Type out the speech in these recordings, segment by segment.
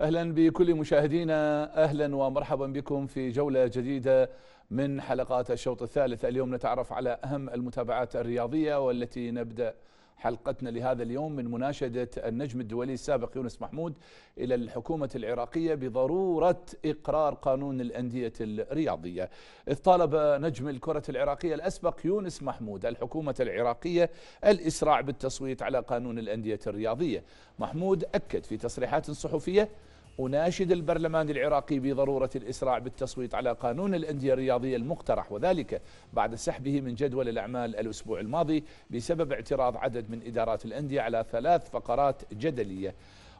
اهلا بكل مشاهدينا اهلا ومرحبا بكم في جوله جديده من حلقات الشوط الثالث اليوم نتعرف على اهم المتابعات الرياضيه والتي نبدا حلقتنا لهذا اليوم من مناشده النجم الدولي السابق يونس محمود الى الحكومه العراقيه بضروره اقرار قانون الانديه الرياضيه. اذ طالب نجم الكره العراقيه الاسبق يونس محمود الحكومه العراقيه الاسراع بالتصويت على قانون الانديه الرياضيه. محمود اكد في تصريحات صحفيه أناشد البرلمان العراقي بضرورة الإسراع بالتصويت على قانون الأندية الرياضية المقترح وذلك بعد سحبه من جدول الأعمال الأسبوع الماضي بسبب اعتراض عدد من إدارات الأندية على ثلاث فقرات جدلية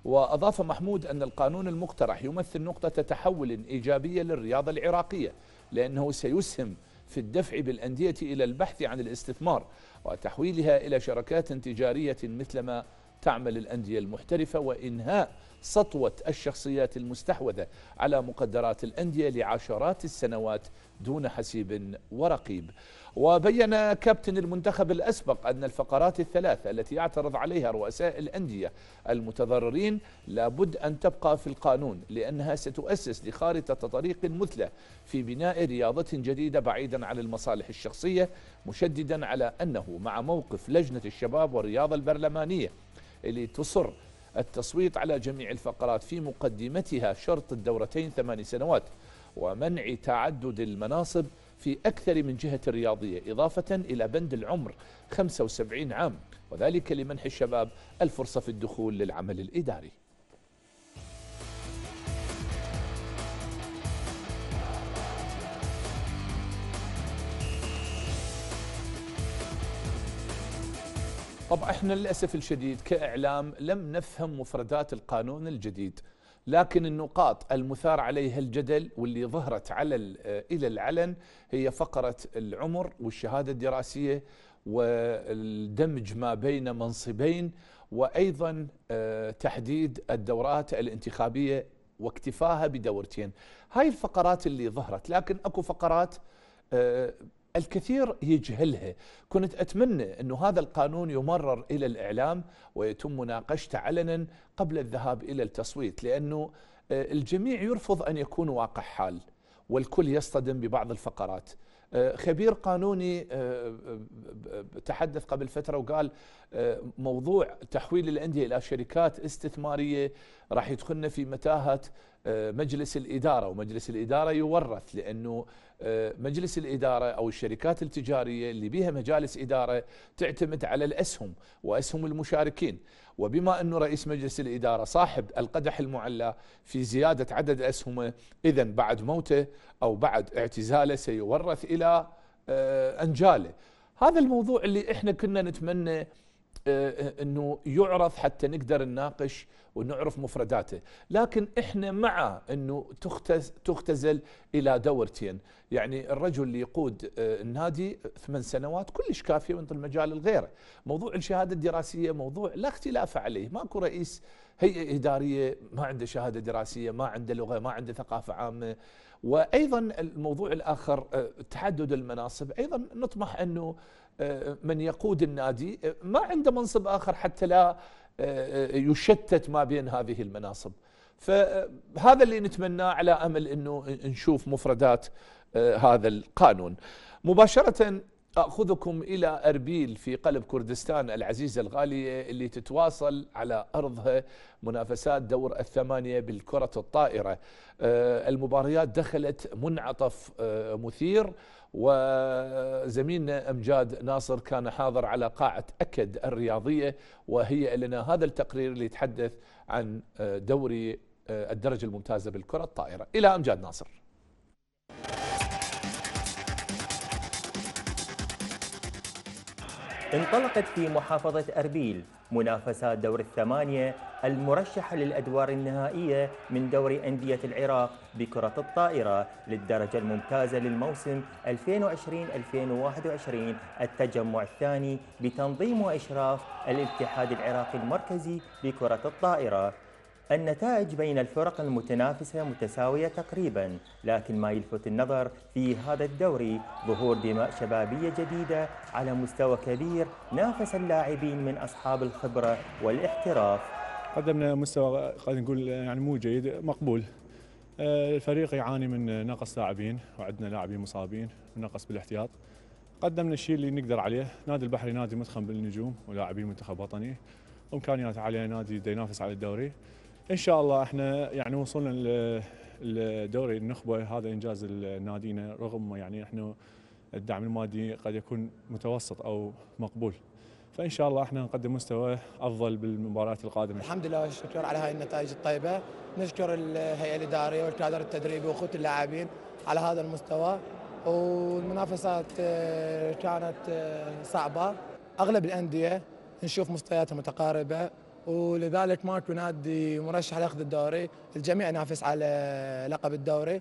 وأضاف محمود أن القانون المقترح يمثل نقطة تحول إيجابية للرياضة العراقية لأنه سيسهم في الدفع بالأندية إلى البحث عن الاستثمار وتحويلها إلى شركات تجارية مثلما تعمل الأندية المحترفة وإنهاء سطوة الشخصيات المستحوذة على مقدرات الأندية لعشرات السنوات دون حسيب ورقيب وبين كابتن المنتخب الأسبق أن الفقرات الثلاثة التي يعترض عليها رؤساء الأندية المتضررين لابد أن تبقى في القانون لأنها ستؤسس لخارطة طريق مثلى في بناء رياضة جديدة بعيدا عن المصالح الشخصية مشددا على أنه مع موقف لجنة الشباب والرياضة البرلمانية اللي تصر التصويت على جميع الفقرات في مقدمتها شرط الدورتين ثماني سنوات ومنع تعدد المناصب في أكثر من جهة رياضية إضافة إلى بند العمر 75 عام وذلك لمنح الشباب الفرصة في الدخول للعمل الإداري طبعا احنا للاسف الشديد كاعلام لم نفهم مفردات القانون الجديد لكن النقاط المثار عليها الجدل واللي ظهرت على الى العلن هي فقره العمر والشهاده الدراسيه والدمج ما بين منصبين وايضا آه، تحديد الدورات الانتخابيه واكتفاها بدورتين هاي الفقرات اللي ظهرت لكن اكو فقرات آه، الكثير يجهلها كنت أتمنى أن هذا القانون يمرر إلى الإعلام ويتم مناقشته علنا قبل الذهاب إلى التصويت لأنه آه، الجميع يرفض أن يكون واقع حال والكل يصطدم ببعض الفقرات آه، خبير قانوني آه، تحدث قبل فترة وقال موضوع تحويل الأندية إلى شركات استثمارية راح يدخلنا في متاهه آه، مجلس الاداره ومجلس الاداره يورث لانه آه، مجلس الاداره او الشركات التجاريه اللي بها مجالس اداره تعتمد على الاسهم واسهم المشاركين وبما انه رئيس مجلس الاداره صاحب القدح المعلى في زياده عدد اسهمه اذا بعد موته او بعد اعتزاله سيورث الى آه، انجاله هذا الموضوع اللي احنا كنا نتمنى آه، آه، انه يعرف حتى نقدر نناقش ونعرف مفرداته لكن احنا مع انه تختزل الى دورتين يعني الرجل اللي يقود آه، النادي ثمان سنوات كلش كافيه وينطي المجال الغير موضوع الشهاده الدراسيه موضوع لا اختلاف عليه ماكو رئيس هيئه اداريه ما عنده شهاده دراسيه ما عنده لغه ما عنده ثقافه عامه وايضا الموضوع الاخر تحدد المناصب ايضا نطمح انه آه، من يقود النادي آه، ما عنده منصب آخر حتى لا آه، يشتت ما بين هذه المناصب فهذا اللي نتمناه على أمل أنه نشوف مفردات هذا القانون مباشرة أخذكم إلى أربيل في قلب كردستان العزيزة الغالية اللي تتواصل على أرضها منافسات دور الثمانية بالكرة الطائرة المباريات دخلت منعطف مثير وزميلنا امجاد ناصر كان حاضر على قاعه اكد الرياضيه وهي لنا هذا التقرير اللي يتحدث عن دوري الدرجه الممتازه بالكره الطائره الى امجاد ناصر انطلقت في محافظة أربيل منافسات دور الثمانية المرشحة للأدوار النهائية من دور أندية العراق بكرة الطائرة للدرجة الممتازة للموسم 2020-2021 التجمع الثاني بتنظيم وإشراف الاتحاد العراقي المركزي لكرة الطائرة النتائج بين الفرق المتنافسة متساوية تقريبا لكن ما يلفت النظر في هذا الدوري ظهور دماء شبابية جديدة على مستوى كبير نافس اللاعبين من أصحاب الخبرة والاحتراف قدمنا مستوى قد نقول يعني مو جيد مقبول آه، الفريق يعاني من نقص لاعبين وعندنا لاعبين مصابين ونقص بالاحتياط قدمنا الشيء اللي نقدر عليه نادي البحري نادي متخم بالنجوم ولاعبين منتخب وطني امكانيات عاليه نادي ينافس على الدوري ان شاء الله احنا يعني وصلنا لدوري النخبه هذا انجاز نادينا رغم يعني احنا الدعم المادي قد يكون متوسط او مقبول فان شاء الله احنا نقدم مستوى افضل بالمباريات القادمه. الحمد لله والشكر على هاي النتائج الطيبه، نشكر الهيئه الاداريه والكادر التدريبي واخوه اللاعبين على هذا المستوى والمنافسات آه، كانت آه، صعبه، اغلب الانديه نشوف مستوياتها متقاربه ولذلك ماكو نادي مرشح لاخذ الدوري الجميع ينافس على لقب الدوري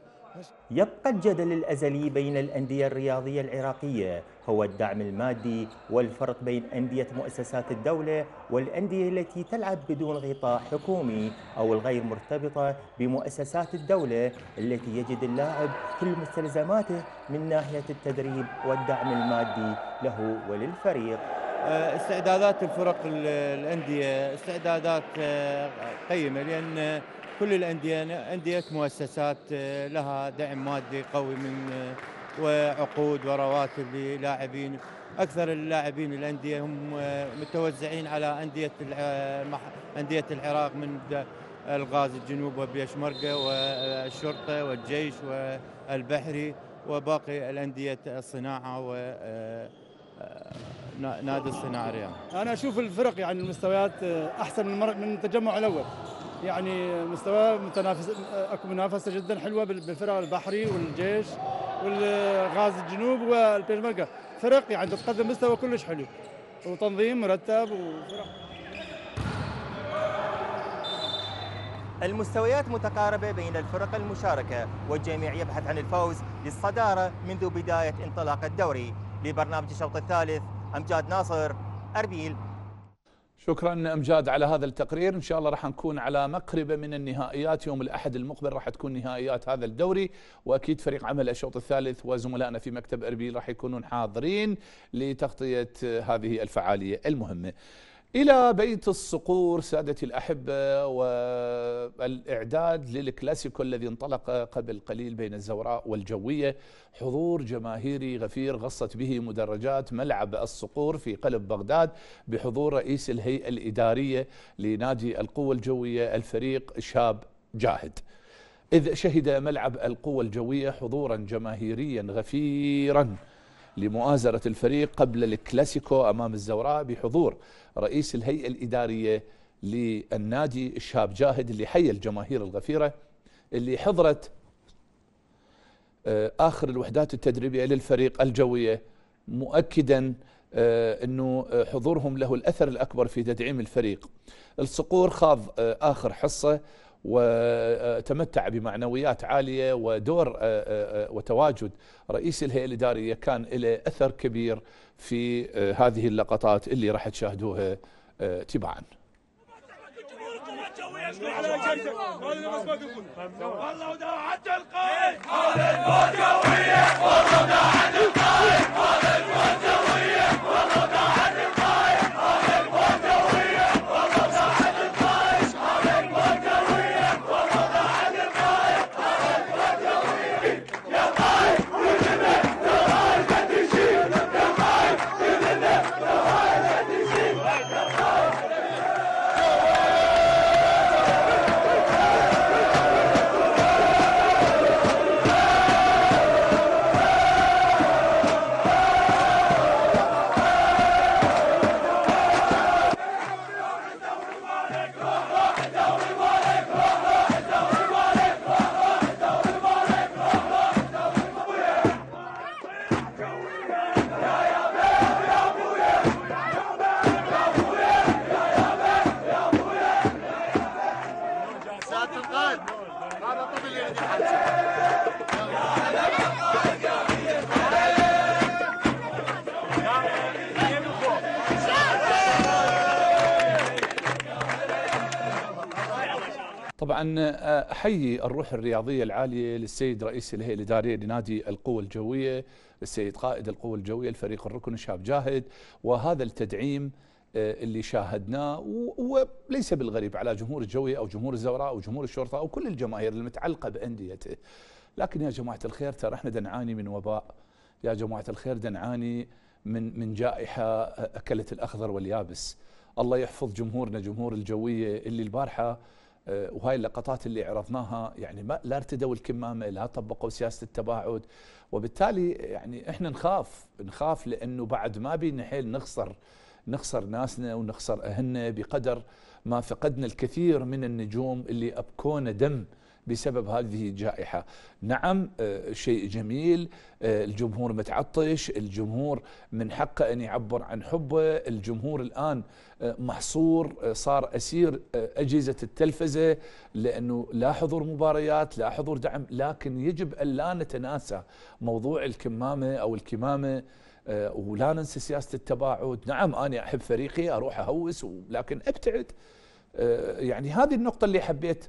يبقى الجدل الأزلي بين الأندية الرياضية العراقية هو الدعم المادي والفرق بين أندية مؤسسات الدولة والأندية التي تلعب بدون غطاء حكومي أو الغير مرتبطة بمؤسسات الدولة التي يجد اللاعب كل مستلزماته من ناحية التدريب والدعم المادي له وللفريق آه، استعدادات الفرق الانديه استعدادات آه، قيمه لان كل الانديه انديه مؤسسات آه، لها دعم مادي قوي من وعقود ورواتب للاعبين اكثر اللاعبين الانديه هم متوزعين على انديه انديه العراق من الغاز الجنوب وبيشمركه والشرطه والجيش والبحري وباقي الانديه الصناعه و آه، نادي الصناعه الرياض انا اشوف الفرق يعني المستويات آه، احسن من من التجمع الاول يعني مستوى متنافس آه، اكو منافسه جدا حلوه بالفرق البحري والجيش والغاز الجنوب والبيشمركه فرق يعني تقدم مستوى كلش حلو وتنظيم مرتب وفرق المستويات متقاربة بين الفرق المشاركة والجميع يبحث عن الفوز للصدارة منذ بداية انطلاق الدوري لبرنامج الشوط الثالث أمجاد ناصر أربيل شكرا امجاد على هذا التقرير ان شاء الله راح نكون على مقربه من النهائيات يوم الاحد المقبل راح تكون نهائيات هذا الدوري واكيد فريق عمل الشوط الثالث وزملائنا في مكتب اربيل راح يكونون حاضرين لتغطيه هذه الفعاليه المهمه إلى بيت الصقور سادتي الأحبة والإعداد للكلاسيكو الذي انطلق قبل قليل بين الزوراء والجوية حضور جماهيري غفير غصت به مدرجات ملعب الصقور في قلب بغداد بحضور رئيس الهيئة الإدارية لنادي القوة الجوية الفريق شاب جاهد إذ شهد ملعب القوة الجوية حضورا جماهيريا غفيرا لمؤازرة الفريق قبل الكلاسيكو أمام الزوراء بحضور رئيس الهيئة الإدارية للنادي الشاب جاهد اللي حي الجماهير الغفيرة اللي حضرت آه، آخر الوحدات التدريبية للفريق الجوية مؤكدا آه، أنه آه، حضورهم له الأثر الأكبر في تدعيم الفريق الصقور خاض آخر حصة وتمتع بمعنويات عالية ودور آه، آه، آه، وتواجد رئيس الهيئة الإدارية كان له أثر كبير في هذه اللقطات اللي راح تشاهدوها تباعا والله هذا هذا احيي الروح الرياضيه العاليه للسيد رئيس الهيئه الاداريه لنادي القوه الجويه، السيد قائد القوه الجويه الفريق الركن شاب جاهد وهذا التدعيم آه، اللي شاهدناه وليس بالغريب على جمهور الجويه او جمهور الزوراء او جمهور الشرطه او كل الجماهير المتعلقه بانديته. لكن يا جماعه الخير ترى احنا دنعاني من وباء، يا جماعه الخير دنعاني من من جائحه آه، اكلت الاخضر واليابس. الله يحفظ جمهورنا جمهور الجويه اللي البارحه آه، وهاي اللقطات اللي عرضناها يعني ما لا ارتدوا الكمامه لا طبقوا سياسه التباعد وبالتالي يعني احنا نخاف نخاف لانه بعد ما بينا حيل نخسر نخسر ناسنا ونخسر اهلنا بقدر ما فقدنا الكثير من النجوم اللي ابكونا دم بسبب هذه الجائحة نعم آه، شيء جميل آه، الجمهور متعطش الجمهور من حقه أن يعبر عن حبه الجمهور الآن آه، محصور صار أسير أجهزة التلفزة لأنه لا حضور مباريات لا حضور دعم لكن يجب أن لا نتناسى موضوع الكمامة أو الكمامة ولا ننسى سياسة التباعد نعم أنا أحب فريقي أروح أهوس لكن أبتعد يعني هذه النقطة اللي حبيت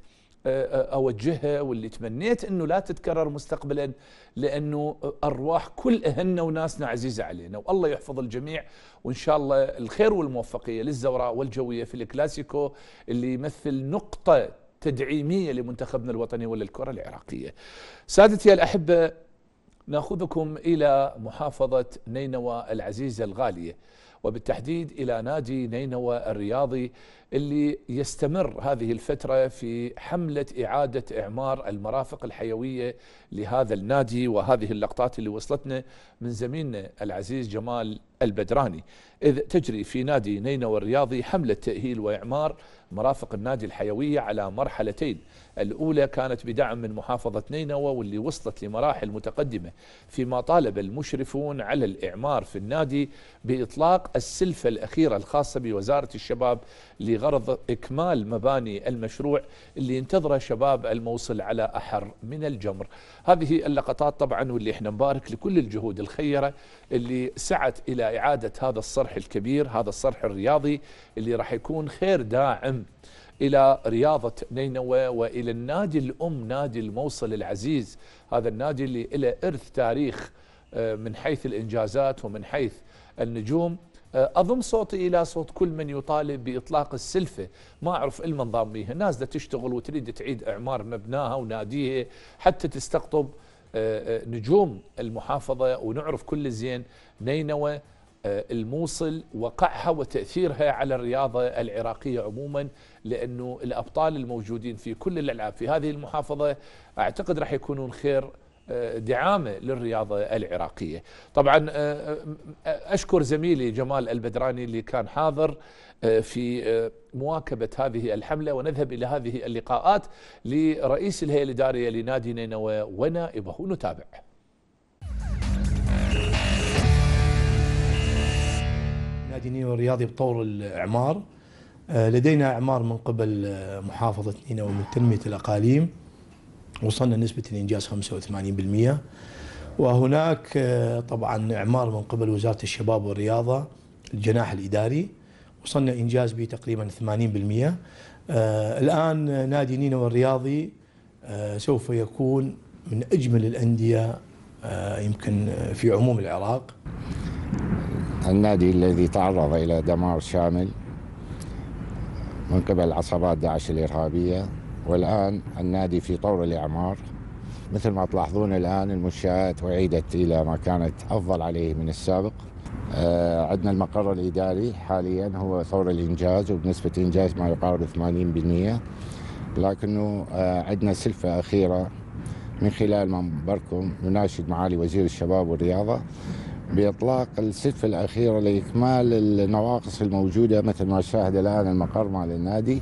اوجهها واللي تمنيت انه لا تتكرر مستقبلا لانه ارواح كل اهلنا وناسنا عزيزه علينا والله يحفظ الجميع وان شاء الله الخير والموفقيه للزوراء والجويه في الكلاسيكو اللي يمثل نقطه تدعيميه لمنتخبنا الوطني وللكره العراقيه. سادتي الاحبه ناخذكم الى محافظه نينوى العزيزه الغاليه وبالتحديد الى نادي نينوى الرياضي اللي يستمر هذه الفترة في حملة إعادة إعمار المرافق الحيوية لهذا النادي وهذه اللقطات اللي وصلتنا من زميلنا العزيز جمال البدراني إذ تجري في نادي نينوى الرياضي حملة تأهيل وإعمار مرافق النادي الحيوية على مرحلتين الأولى كانت بدعم من محافظة نينوى واللي وصلت لمراحل متقدمة فيما طالب المشرفون على الإعمار في النادي بإطلاق السلفة الأخيرة الخاصة بوزارة الشباب بغرض إكمال مباني المشروع اللي ينتظره شباب الموصل على أحر من الجمر هذه اللقطات طبعا واللي احنا نبارك لكل الجهود الخيرة اللي سعت إلى إعادة هذا الصرح الكبير هذا الصرح الرياضي اللي راح يكون خير داعم إلى رياضة نينوى وإلى النادي الأم نادي الموصل العزيز هذا النادي اللي له إرث تاريخ آه، من حيث الإنجازات ومن حيث النجوم أه، اضم صوتي الى صوت كل من يطالب باطلاق السلفه، ما اعرف إيه المن انضم بيها، ناس دا تشتغل وتريد تعيد اعمار مبناها وناديها حتى تستقطب أه، أه، نجوم المحافظه ونعرف كل زين نينوى الموصل وقعها وتاثيرها على الرياضه العراقيه عموما لانه الابطال الموجودين في كل الالعاب في هذه المحافظه اعتقد راح يكونون خير دعامه للرياضه العراقيه. طبعا آه، آه، اشكر زميلي جمال البدراني اللي كان حاضر آه، في مواكبه هذه الحمله ونذهب الى هذه اللقاءات لرئيس الهيئه الاداريه لنادي نينوى ونائبه نتابع. نادي نينوى الرياضي بطور الاعمار لدينا اعمار من قبل محافظه نينوى من تنميه الاقاليم وصلنا نسبة الإنجاز 85% وهناك آه، طبعا إعمار من قبل وزارة الشباب والرياضة الجناح الإداري وصلنا إنجاز به تقريبا 80% آه، الآن نادي نينوى الرياضي آه، سوف يكون من أجمل الأندية يمكن في عموم العراق النادي الذي تعرض إلى دمار شامل من قبل عصابات داعش الإرهابية والآن النادي في طور الإعمار مثل ما تلاحظون الآن المنشآت أعيدت إلى ما كانت أفضل عليه من السابق آه، عندنا المقر الإداري حاليا هو ثور الإنجاز وبنسبة إنجاز ما يقارب 80% لكنه آه، عندنا سلفة أخيرة من خلال منبركم نناشد معالي وزير الشباب والرياضة بإطلاق السلفة الأخيرة لإكمال النواقص الموجودة مثل ما شاهد الآن المقر مال النادي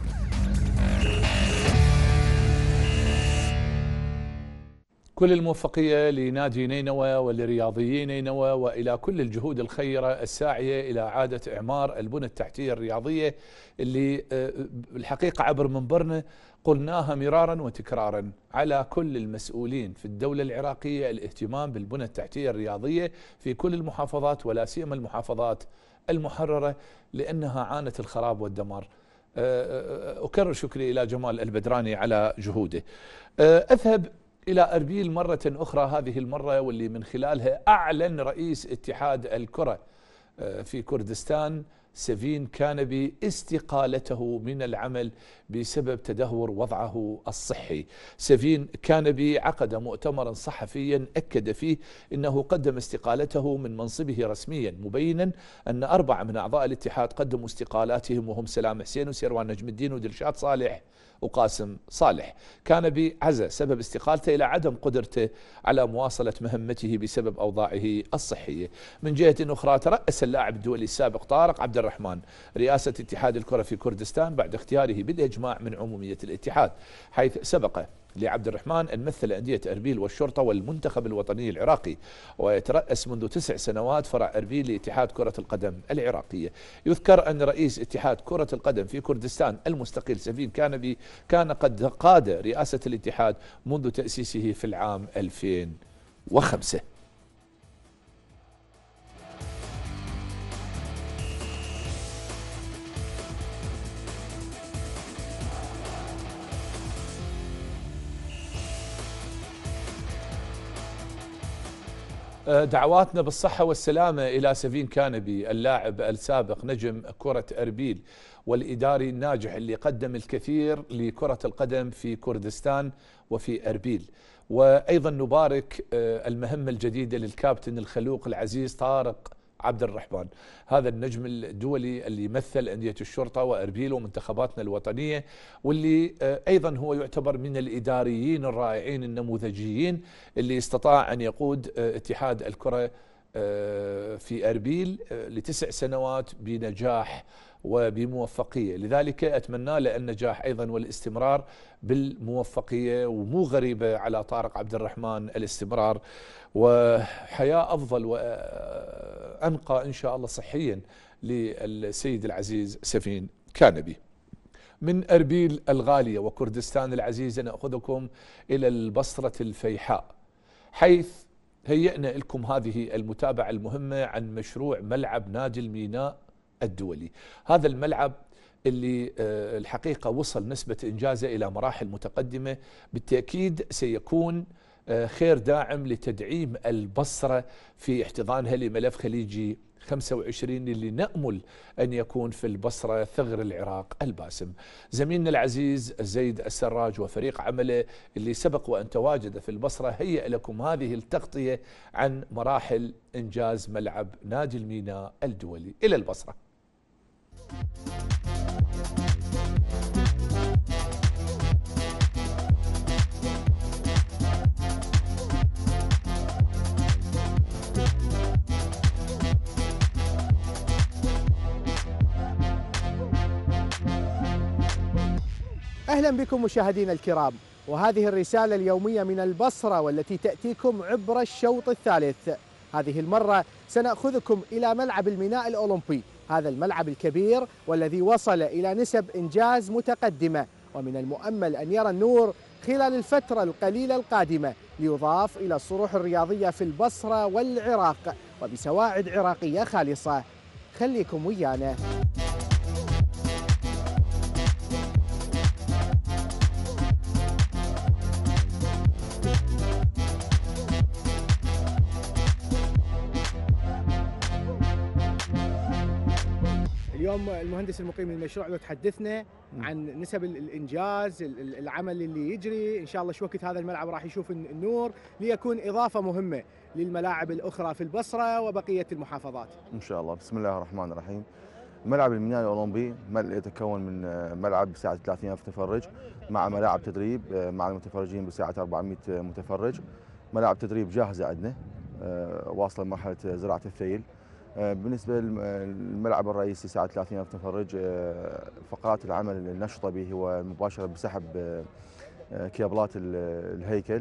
كل الموفقية لنادي نينوى ولرياضيي نينوى وإلى كل الجهود الخيرة الساعية إلى إعادة إعمار البنى التحتية الرياضية اللي آه، الحقيقة عبر منبرنا قلناها مرارا وتكرارا على كل المسؤولين في الدولة العراقية الاهتمام بالبنى التحتية الرياضية في كل المحافظات ولا سيما المحافظات المحررة لأنها عانت الخراب والدمار آه، آه، أكرر شكري إلى جمال البدراني على جهوده أذهب إلى أربيل مرة أخرى هذه المرة واللي من خلالها أعلن رئيس اتحاد الكرة آه، في كردستان سفين كانبي استقالته من العمل بسبب تدهور وضعه الصحي سفين كانبي عقد مؤتمرا صحفيا أكد فيه أنه قدم استقالته من منصبه رسميا مبينا أن أربعة من أعضاء الاتحاد قدموا استقالاتهم وهم سلام حسين وسيروان نجم الدين ودرشاد صالح وقاسم صالح كان بعزة سبب استقالته إلى عدم قدرته على مواصلة مهمته بسبب أوضاعه الصحية من جهة أخرى ترأس اللاعب الدولي السابق طارق عبد الرحمن رئاسة اتحاد الكرة في كردستان بعد اختياره بالإجماع من عمومية الاتحاد حيث سبقه لعبد الرحمن أن مثل أندية أربيل والشرطة والمنتخب الوطني العراقي ويترأس منذ تسع سنوات فرع أربيل لاتحاد كرة القدم العراقية يذكر أن رئيس اتحاد كرة القدم في كردستان المستقيل سفين كانبي كان قد قاد رئاسة الاتحاد منذ تأسيسه في العام 2005 دعواتنا بالصحة والسلامة إلى سفين كانبي اللاعب السابق نجم كرة أربيل والإداري الناجح اللي قدم الكثير لكرة القدم في كردستان وفي أربيل وأيضا نبارك آه، المهمة الجديدة للكابتن الخلوق العزيز طارق عبد الرحمن هذا النجم الدولي اللي يمثل أندية الشرطة وأربيل ومنتخباتنا الوطنية واللي آه، أيضا هو يعتبر من الإداريين الرائعين النموذجيين اللي استطاع أن يقود آه، اتحاد الكرة آه، في أربيل لتسع سنوات بنجاح وبموفقية لذلك أتمنى له النجاح أيضا والاستمرار بالموفقية ومو غريبة على طارق عبد الرحمن الاستمرار وحياة أفضل وأنقى إن شاء الله صحيا للسيد العزيز سفين كانبي من أربيل الغالية وكردستان العزيزة نأخذكم إلى البصرة الفيحاء حيث هيئنا لكم هذه المتابعة المهمة عن مشروع ملعب نادي الميناء الدولي هذا الملعب اللي آه، الحقيقة وصل نسبة إنجازه إلى مراحل متقدمة بالتأكيد سيكون آه، خير داعم لتدعيم البصرة في احتضانها لملف خليجي 25 اللي نأمل أن يكون في البصرة ثغر العراق الباسم زميلنا العزيز زيد السراج وفريق عمله اللي سبق وأن تواجد في البصرة هيئ لكم هذه التغطية عن مراحل إنجاز ملعب نادي الميناء الدولي إلى البصرة أهلا بكم مشاهدينا الكرام وهذه الرسالة اليومية من البصرة والتي تأتيكم عبر الشوط الثالث هذه المرة سنأخذكم إلى ملعب الميناء الأولمبي هذا الملعب الكبير والذي وصل إلى نسب إنجاز متقدمة ومن المؤمل أن يرى النور خلال الفترة القليلة القادمة ليضاف إلى الصروح الرياضية في البصرة والعراق وبسواعد عراقية خالصة خليكم ويانا اليوم المهندس المقيم للمشروع لو تحدثنا عن نسب الانجاز العمل اللي يجري ان شاء الله شو وقت هذا الملعب راح يشوف النور ليكون اضافه مهمه للملاعب الاخرى في البصره وبقيه المحافظات ان شاء الله بسم الله الرحمن الرحيم ملعب الميناء الاولمبي يتكون من آه، ملعب بسعه 30000 متفرج مع ملاعب تدريب آه، مع المتفرجين بسعه 400 متفرج ملاعب تدريب جاهزه عندنا آه، واصله مرحله زراعه الثيل آه، بالنسبه للملعب الرئيسي ساعه 30 الف متفرج فقرات العمل النشطه به هو مباشره بسحب آه، آه، كيبلات الهيكل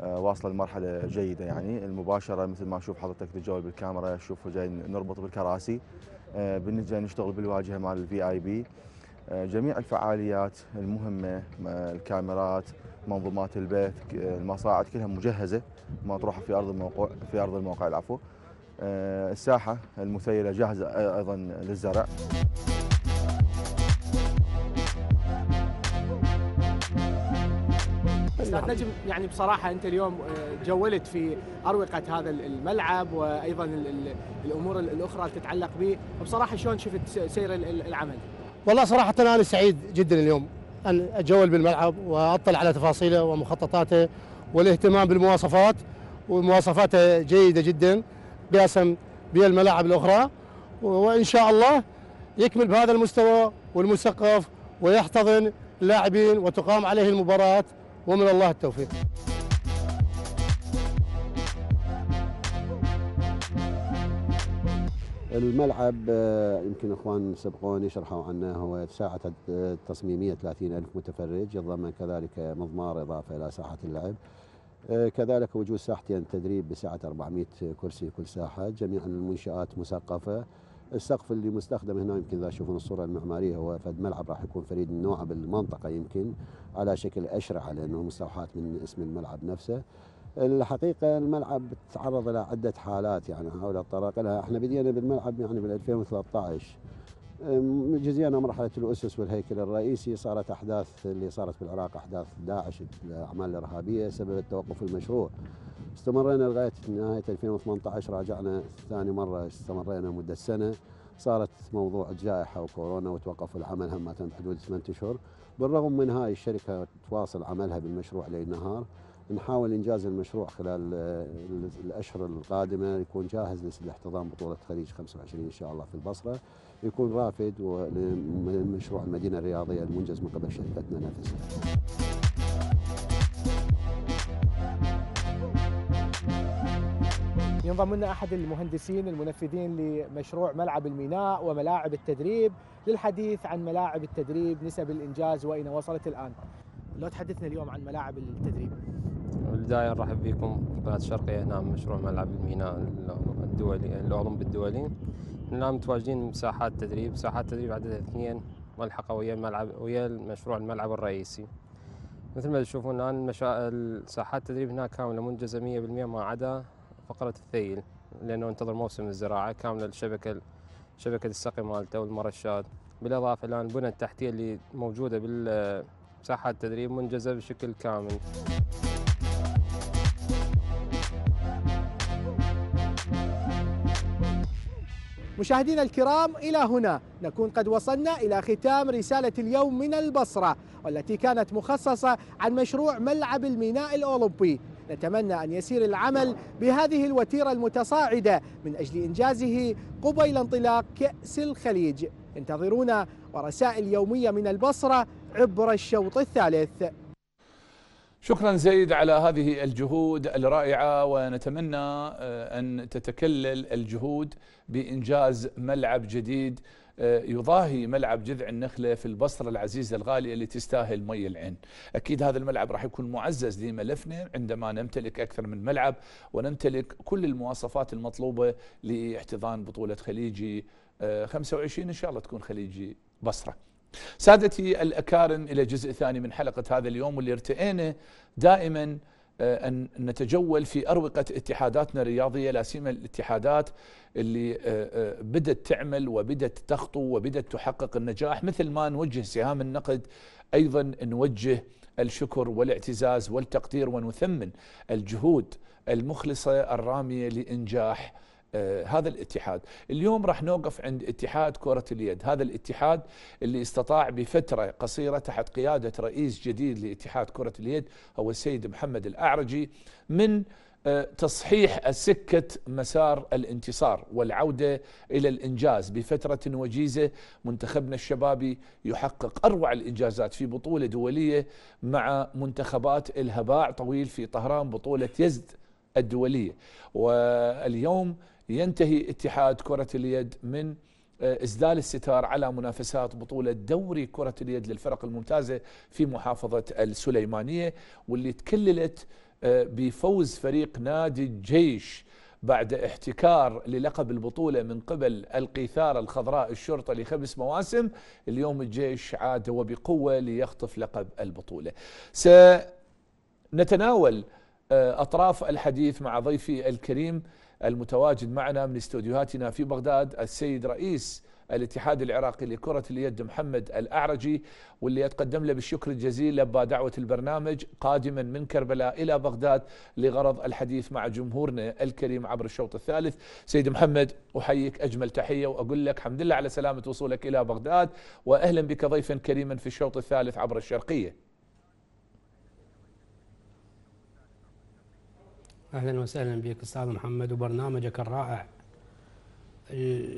واصله لمرحله جيده يعني المباشره مثل ما اشوف حضرتك تجول بالكاميرا شوف جاي نربط بالكراسي بالنسبه نشتغل بالواجهه مال الفي اي بي جميع الفعاليات المهمه الكاميرات منظومات البيت المصاعد كلها مجهزه مطروحه في ارض الموقع في ارض الموقع العفو آه، الساحة المثيلة جاهزة آه، أيضا للزرع استاذ نجم يعني بصراحه انت اليوم آه، جولت في اروقه هذا الملعب وايضا الامور الاخرى تتعلق به وبصراحه شلون شفت سير العمل والله صراحه انا سعيد جدا اليوم ان اتجول بالملعب واطلع على تفاصيله ومخططاته والاهتمام بالمواصفات ومواصفاته جيده جدا قياسا بالملاعب الاخرى وان شاء الله يكمل بهذا المستوى والمثقف ويحتضن اللاعبين وتقام عليه المباراه ومن الله التوفيق الملعب آه، يمكن اخوان سبقوني شرحوا عنه هو ساعه تصميميه 30000 متفرج يتضمن كذلك مضمار اضافه الى ساحه اللعب آه، كذلك وجود ساحتين تدريب بسعة 400 كرسي كل ساحة جميع المنشآت مثقفة السقف اللي مستخدم هنا يمكن اذا تشوفون الصوره المعماريه هو فد ملعب راح يكون فريد من نوعه بالمنطقه يمكن على شكل اشرعه لانه مستوحات من اسم الملعب نفسه الحقيقه الملعب تعرض الى عده حالات يعني احاول اتطرق لها احنا بدينا بالملعب يعني بال 2013 جزينا مرحلة الأسس والهيكل الرئيسي صارت أحداث اللي صارت في العراق أحداث داعش الأعمال الإرهابية سببت توقف المشروع استمرينا لغاية نهاية 2018 راجعنا ثاني مرة استمرينا مدة سنة صارت موضوع الجائحة وكورونا وتوقف العمل هم بحدود 8 أشهر بالرغم من هاي الشركة تواصل عملها بالمشروع ليل نهار نحاول إنجاز المشروع خلال الأشهر القادمة يكون جاهز لاحتضان بطولة خليج 25 إن شاء الله في البصرة يكون رافد لمشروع المدينه الرياضيه المنجز من قبل شركتنا نفسها. ينضم لنا احد المهندسين المنفذين لمشروع ملعب الميناء وملاعب التدريب للحديث عن ملاعب التدريب نسب الانجاز واين وصلت الان. لو تحدثنا اليوم عن ملاعب التدريب. بداية نرحب بكم قناة الشرقية هنا نعم، مشروع ملعب الميناء الدولي الأولمبي الدولي نعم متواجدين مساحات تدريب ساحات تدريب عددها اثنين ملحقة ويا الملعب ويا مشروع الملعب الرئيسي مثل ما تشوفون الآن مشا... ساحات التدريب هنا كاملة منجزة 100% ما عدا فقرة الثيل لأنه انتظر موسم الزراعة كاملة الشبكة شبكة السقي مالته والمرشات بالإضافة الآن البنى التحتية اللي موجودة بالساحات التدريب منجزة بشكل كامل مشاهدينا الكرام إلى هنا نكون قد وصلنا إلى ختام رسالة اليوم من البصرة والتي كانت مخصصة عن مشروع ملعب الميناء الأولمبي نتمنى أن يسير العمل بهذه الوتيرة المتصاعدة من أجل إنجازه قبيل انطلاق كأس الخليج انتظرونا ورسائل يومية من البصرة عبر الشوط الثالث شكرا زيد على هذه الجهود الرائعة ونتمنى آه، أن تتكلل الجهود بإنجاز ملعب جديد آه، يضاهي ملعب جذع النخلة في البصرة العزيزة الغالية اللي تستاهل مي العين أكيد هذا الملعب راح يكون معزز لملفنا عندما نمتلك أكثر من ملعب ونمتلك كل المواصفات المطلوبة لاحتضان بطولة خليجي 25 آه، إن شاء الله تكون خليجي بصرة سادتي الأكارم إلى جزء ثاني من حلقة هذا اليوم واللي ارتئينا دائما آه، أن نتجول في أروقة اتحاداتنا الرياضية لا سيما الاتحادات اللي آه، آه، بدت تعمل وبدت تخطو وبدت تحقق النجاح مثل ما نوجه سهام النقد أيضا نوجه الشكر والاعتزاز والتقدير ونثمن الجهود المخلصة الرامية لإنجاح آه، هذا الاتحاد اليوم راح نوقف عند اتحاد كرة اليد هذا الاتحاد اللي استطاع بفترة قصيرة تحت قيادة رئيس جديد لاتحاد كرة اليد هو السيد محمد الأعرجي من آه، تصحيح سكة مسار الانتصار والعودة إلى الإنجاز بفترة وجيزة منتخبنا الشبابي يحقق أروع الإنجازات في بطولة دولية مع منتخبات الهباع طويل في طهران بطولة يزد الدولية واليوم ينتهي اتحاد كرة اليد من إسدال آه، الستار على منافسات بطولة دوري كرة اليد للفرق الممتازة في محافظة السليمانية واللي تكللت آه، بفوز فريق نادي الجيش بعد احتكار للقب البطولة من قبل القيثارة الخضراء الشرطة لخمس مواسم اليوم الجيش عاد وبقوة ليخطف لقب البطولة سنتناول آه، أطراف الحديث مع ضيفي الكريم المتواجد معنا من استوديوهاتنا في بغداد السيد رئيس الاتحاد العراقي لكرة اليد محمد الأعرجي واللي أتقدم له بالشكر الجزيل لبى دعوة البرنامج قادما من كربلاء إلى بغداد لغرض الحديث مع جمهورنا الكريم عبر الشوط الثالث سيد محمد أحييك أجمل تحية وأقول لك الحمد لله على سلامة وصولك إلى بغداد وأهلا بك ضيفا كريما في الشوط الثالث عبر الشرقية اهلا وسهلا بك استاذ محمد وبرنامجك الرائع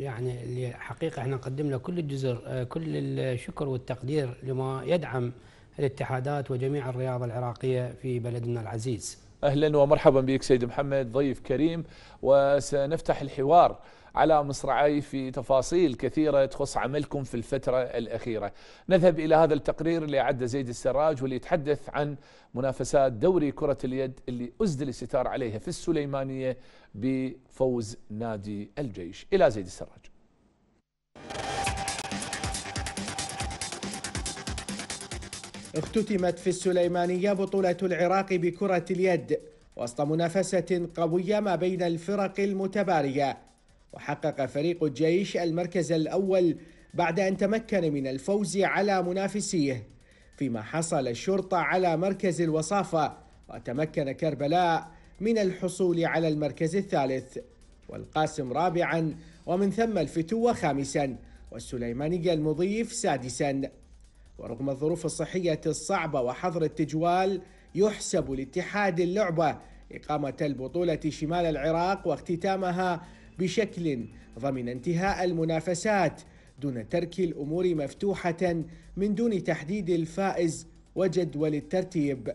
يعني حقيقه احنا نقدم كل الجزر آه، كل الشكر والتقدير لما يدعم الاتحادات وجميع الرياضه العراقيه في بلدنا العزيز. أهلا ومرحبا بك سيد محمد ضيف كريم وسنفتح الحوار على مصراعي في تفاصيل كثيرة تخص عملكم في الفترة الأخيرة نذهب إلى هذا التقرير اللي أعد زيد السراج واللي يتحدث عن منافسات دوري كرة اليد اللي أسدل الستار عليها في السليمانية بفوز نادي الجيش إلى زيد السراج اختتمت في السليمانية بطولة العراق بكرة اليد وسط منافسة قوية ما بين الفرق المتبارية وحقق فريق الجيش المركز الأول بعد أن تمكن من الفوز على منافسيه فيما حصل الشرطة على مركز الوصافة وتمكن كربلاء من الحصول على المركز الثالث والقاسم رابعا ومن ثم الفتوة خامسا والسليمانية المضيف سادسا ورغم الظروف الصحية الصعبة وحظر التجوال يحسب لاتحاد اللعبة إقامة البطولة شمال العراق واختتامها بشكل ضمن انتهاء المنافسات دون ترك الأمور مفتوحة من دون تحديد الفائز وجدول الترتيب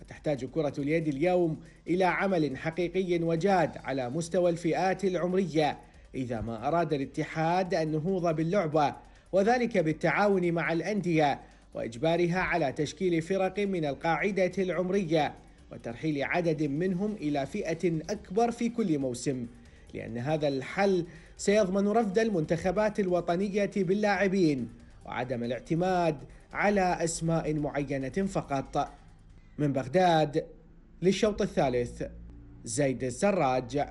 وتحتاج كرة اليد اليوم إلى عمل حقيقي وجاد على مستوى الفئات العمرية إذا ما أراد الاتحاد النهوض باللعبة وذلك بالتعاون مع الأندية وإجبارها على تشكيل فرق من القاعدة العمرية وترحيل عدد منهم إلى فئة أكبر في كل موسم لأن هذا الحل سيضمن رفض المنتخبات الوطنية باللاعبين وعدم الاعتماد على أسماء معينة فقط من بغداد للشوط الثالث زيد السراج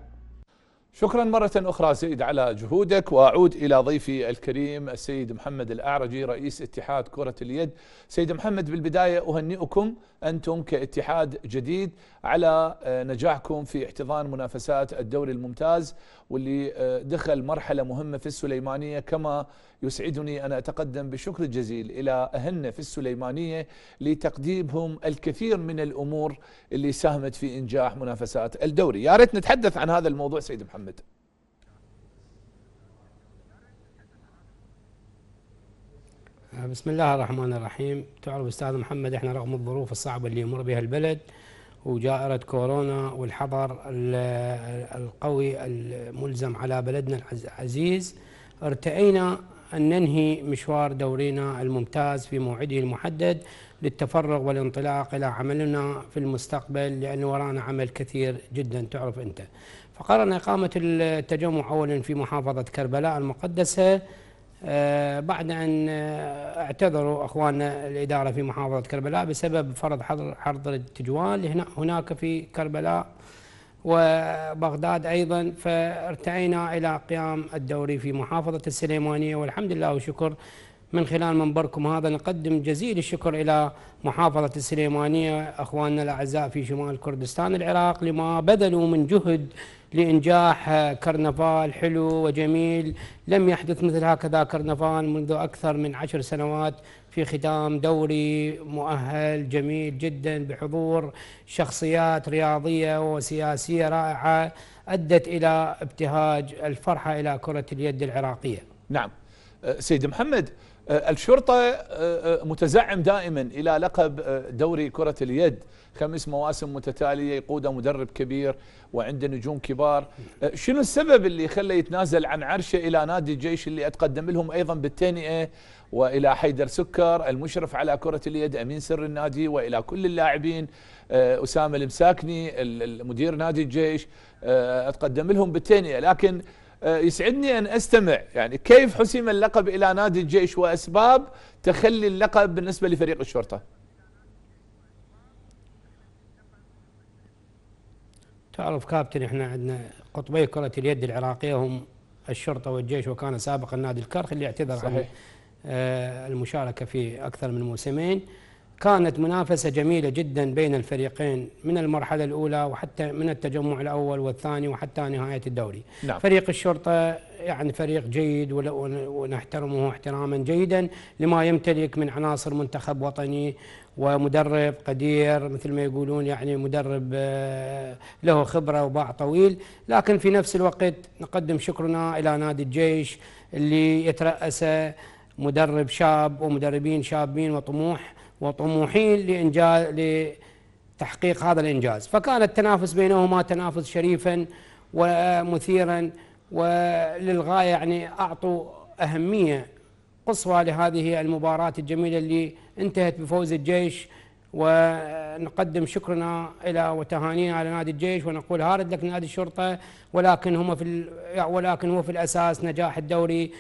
شكرا مرة أخرى سيد على جهودك وأعود إلى ضيفي الكريم السيد محمد الأعرجي رئيس اتحاد كرة اليد سيد محمد بالبداية أهنئكم أنتم كاتحاد جديد على آه، نجاحكم في احتضان منافسات الدوري الممتاز واللي آه، دخل مرحلة مهمة في السليمانية كما يسعدني أن أتقدم بشكر جزيل إلى أهلنا في السليمانية لتقديمهم الكثير من الأمور اللي ساهمت في إنجاح منافسات الدوري يا ريت نتحدث عن هذا الموضوع سيد محمد محمد آه، بسم الله الرحمن الرحيم تعرف استاذ محمد احنا رغم الظروف الصعبه اللي يمر بها البلد وجائرة كورونا والحظر القوي الملزم على بلدنا العزيز ارتئينا أن ننهي مشوار دورينا الممتاز في موعده المحدد للتفرغ والانطلاق إلى عملنا في المستقبل لأن ورانا عمل كثير جدا تعرف أنت فقررنا إقامة التجمع أولا في محافظة كربلاء المقدسة آه، بعد أن اعتذروا أخواننا الإدارة في محافظة كربلاء بسبب فرض حظر التجوال هناك في كربلاء وبغداد أيضا فارتعينا إلى قيام الدوري في محافظة السليمانية والحمد لله وشكر من خلال منبركم هذا نقدم جزيل الشكر إلى محافظة السليمانية أخواننا الأعزاء في شمال كردستان العراق لما بذلوا من جهد لإنجاح كرنفال حلو وجميل لم يحدث مثل هكذا كرنفال منذ أكثر من عشر سنوات في ختام دوري مؤهل جميل جدا بحضور شخصيات رياضية وسياسية رائعة أدت إلى ابتهاج الفرحة إلى كرة اليد العراقية نعم أه، سيد محمد آه، الشرطة آه، آه، متزعم دائما إلى لقب دوري كرة اليد خمس مواسم متتالية يقوده مدرب كبير وعنده نجوم كبار شنو السبب اللي خلى يتنازل عن عرشه إلى نادي الجيش اللي أتقدم لهم أيضا بالتهنئة وإلى حيدر سكر المشرف على كرة اليد أمين سر النادي وإلى كل اللاعبين أسامة المساكني مدير نادي الجيش أتقدم لهم بالتهنئة لكن آه، يسعدني أن أستمع يعني كيف حسم اللقب إلى نادي الجيش وأسباب تخلي اللقب بالنسبة لفريق الشرطة تعرف كابتن احنا عندنا قطبي كرة اليد العراقية هم الشرطة والجيش وكان سابقا نادي الكرخ اللي اعتذر صحيح. عن آه، المشاركة في أكثر من موسمين كانت منافسة جميلة جدا بين الفريقين من المرحلة الأولى وحتى من التجمع الأول والثاني وحتى نهاية الدوري نعم. فريق الشرطة يعني فريق جيد ونحترمه احتراما جيدا لما يمتلك من عناصر منتخب وطني ومدرب قدير مثل ما يقولون يعني مدرب آه، له خبرة وباع طويل لكن في نفس الوقت نقدم شكرنا إلى نادي الجيش اللي يترأسه مدرب شاب ومدربين شابين وطموح وطموحين لإنجاز لتحقيق هذا الإنجاز فكان التنافس بينهما تنافس شريفا ومثيرا وللغاية يعني أعطوا أهمية قصوى لهذه المباراة الجميلة اللي انتهت بفوز الجيش ونقدم شكرنا الى وتهانينا على نادي الجيش ونقول هارد لك نادي الشرطه ولكن هم في ولكن هو في الاساس نجاح الدوري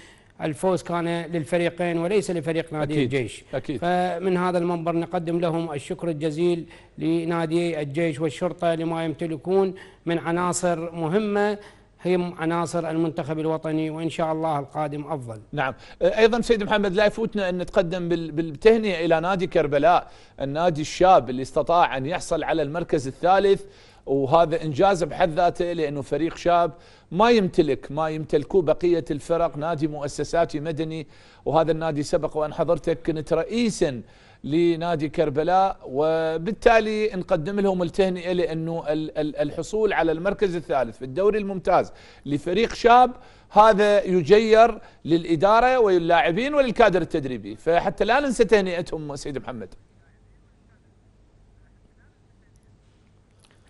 الفوز كان للفريقين وليس لفريق نادي أكيد الجيش أكيد فمن هذا المنبر نقدم لهم الشكر الجزيل لنادي الجيش والشرطة لما يمتلكون من عناصر مهمة هي عناصر المنتخب الوطني وان شاء الله القادم افضل. نعم، ايضا سيد محمد لا يفوتنا ان نتقدم بالتهنئه الى نادي كربلاء، النادي الشاب اللي استطاع ان يحصل على المركز الثالث وهذا انجاز بحد ذاته لانه فريق شاب ما يمتلك ما يمتلكوه بقيه الفرق نادي مؤسساتي مدني وهذا النادي سبق وان حضرتك كنت رئيسا لنادي كربلاء وبالتالي نقدم لهم التهنئه لانه الحصول على المركز الثالث في الدوري الممتاز لفريق شاب هذا يجير للاداره وللاعبين وللكادر التدريبي فحتى لا ننسى تهنئتهم سيد محمد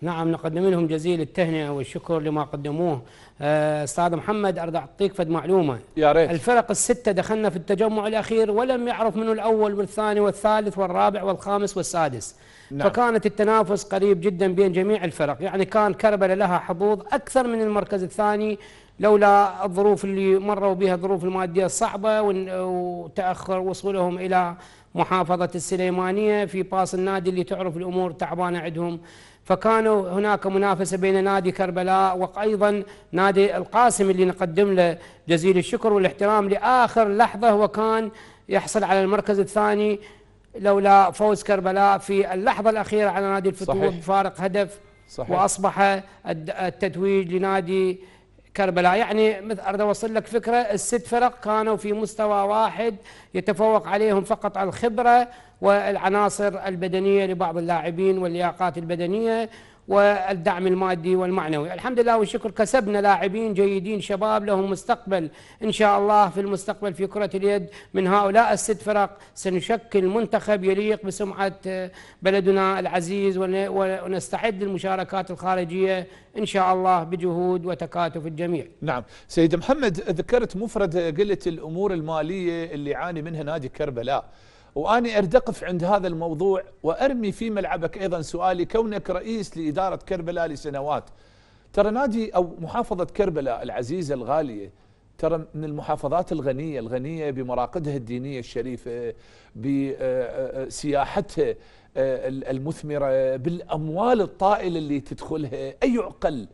نعم نقدم لهم جزيل التهنئة والشكر لما قدموه آه، أستاذ محمد أرد أعطيك فد معلومة يا ريت الفرق الستة دخلنا في التجمع الأخير ولم يعرف من الأول والثاني والثالث والرابع والخامس والسادس نعم. فكانت التنافس قريب جدا بين جميع الفرق يعني كان كربلة لها حظوظ أكثر من المركز الثاني لولا الظروف اللي مروا بها الظروف المادية الصعبة وتأخر وصولهم إلى محافظة السليمانية في باص النادي اللي تعرف الأمور تعبانة عندهم فكانوا هناك منافسة بين نادي كربلاء وأيضا نادي القاسم اللي نقدم له جزيل الشكر والاحترام لآخر لحظة وكان يحصل على المركز الثاني لولا فوز كربلاء في اللحظة الأخيرة على نادي الفتوح صحيح. بفارق هدف صحيح. وأصبح التتويج لنادي كربلاء يعني مثل أريد أوصل لك فكرة الست فرق كانوا في مستوى واحد يتفوق عليهم فقط الخبرة والعناصر البدنية لبعض اللاعبين واللياقات البدنية والدعم المادي والمعنوي الحمد لله والشكر كسبنا لاعبين جيدين شباب لهم مستقبل إن شاء الله في المستقبل في كرة اليد من هؤلاء الست فرق سنشكل منتخب يليق بسمعة بلدنا العزيز ونستعد للمشاركات الخارجية إن شاء الله بجهود وتكاتف الجميع نعم سيد محمد ذكرت مفرد قلة الأمور المالية اللي يعاني منها نادي كربلاء وأنا أردقف عند هذا الموضوع وأرمي في ملعبك أيضا سؤالي كونك رئيس لإدارة كربلاء لسنوات ترى نادي أو محافظة كربلاء العزيزة الغالية ترى من المحافظات الغنية الغنية بمراقدها الدينية الشريفة بسياحتها آه، المثمرة بالأموال الطائلة اللي تدخلها أي عقل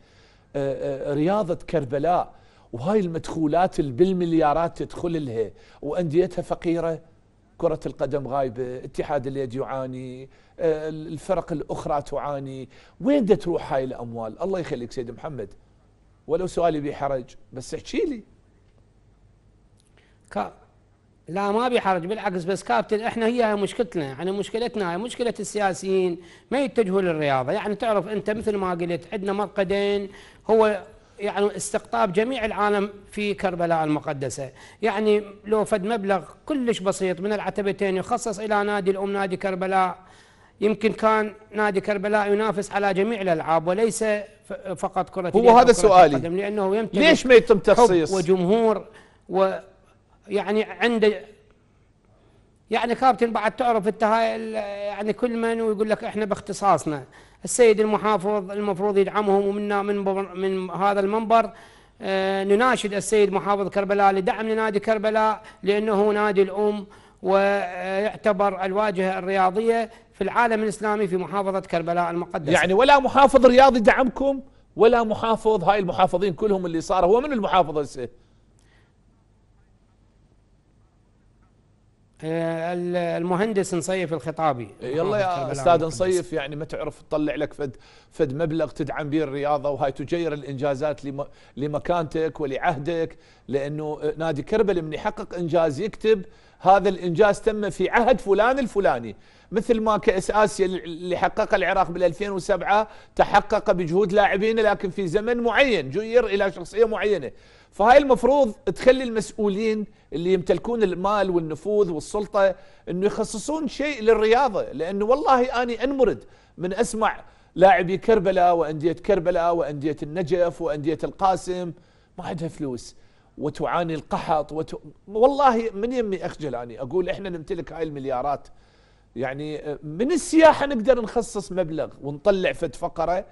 آه، آه، رياضة كربلاء وهاي المدخولات بالمليارات تدخل لها وأنديتها فقيرة كرة القدم غايبة اتحاد اليد يعاني آه، الفرق الأخرى تعاني وين دا تروح هاي الأموال الله يخليك سيد محمد ولو سؤالي بحرج بس احكي لي كا لا ما حرج بالعكس بس كابتن احنا هي مشكلتنا يعني مشكلتنا هي مشكله السياسيين ما يتجهوا للرياضه يعني تعرف انت مثل ما قلت عندنا مرقدين هو يعني استقطاب جميع العالم في كربلاء المقدسة يعني لو فد مبلغ كلش بسيط من العتبتين يخصص إلى نادي الأم نادي كربلاء يمكن كان نادي كربلاء ينافس على جميع الألعاب وليس فقط كرة هو هذا سؤالي لأنه يمتلك ليش ما يتم تخصيص وجمهور ويعني يعني عنده يعني كابتن بعد تعرف انت هاي يعني كل من ويقول لك احنا باختصاصنا السيد المحافظ المفروض يدعمهم ومنا من من هذا المنبر آه، نناشد السيد محافظ كربلاء لدعم لنادي كربلاء لأنه نادي الأم ويعتبر الواجهة الرياضية في العالم الإسلامي في محافظة كربلاء المقدسة يعني ولا محافظ رياضي دعمكم ولا محافظ هاي المحافظين كلهم اللي صاروا هو من هسه؟ آه، المهندس نصيف الخطابي إيه، يلا يا استاذ نصيف يعني ما تعرف تطلع لك فد فد مبلغ تدعم به الرياضه وهاي تجير الانجازات لمكانتك ولعهدك لانه آه، نادي كربلاء من يحقق انجاز يكتب هذا الانجاز تم في عهد فلان الفلاني مثل ما كاس اسيا اللي حققها العراق بال 2007 تحقق بجهود لاعبين لكن في زمن معين جير الى شخصيه معينه فهاي المفروض تخلي المسؤولين اللي يمتلكون المال والنفوذ والسلطه انه يخصصون شيء للرياضه لانه والله اني انمرد من اسمع لاعبي كربلاء وانديه كربلاء وانديه النجف وانديه القاسم ما عندها فلوس وتعاني القحط وت... والله من يمي اخجل اني اقول احنا نمتلك هاي المليارات يعني من السياحه نقدر نخصص مبلغ ونطلع فد فقره